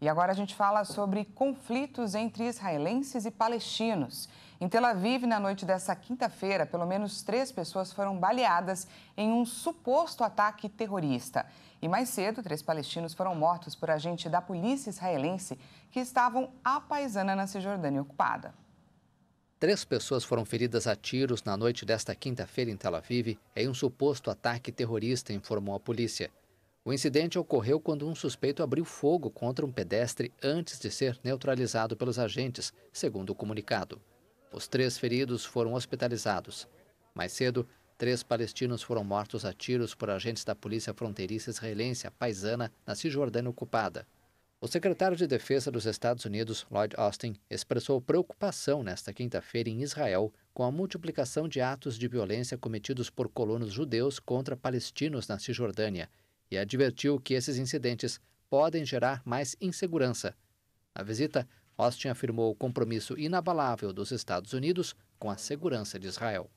E agora a gente fala sobre conflitos entre israelenses e palestinos. Em Tel Aviv, na noite dessa quinta-feira, pelo menos três pessoas foram baleadas em um suposto ataque terrorista. E mais cedo, três palestinos foram mortos por agente da polícia israelense que estavam à paisana na Cisjordânia ocupada. Três pessoas foram feridas a tiros na noite desta quinta-feira em Tel Aviv em um suposto ataque terrorista, informou a polícia. O incidente ocorreu quando um suspeito abriu fogo contra um pedestre antes de ser neutralizado pelos agentes, segundo o comunicado. Os três feridos foram hospitalizados. Mais cedo, três palestinos foram mortos a tiros por agentes da Polícia Fronteiriça Israelense, a paisana, na Cisjordânia ocupada. O secretário de Defesa dos Estados Unidos, Lloyd Austin, expressou preocupação nesta quinta-feira em Israel com a multiplicação de atos de violência cometidos por colonos judeus contra palestinos na Cisjordânia e advertiu que esses incidentes podem gerar mais insegurança. Na visita, Austin afirmou o compromisso inabalável dos Estados Unidos com a segurança de Israel.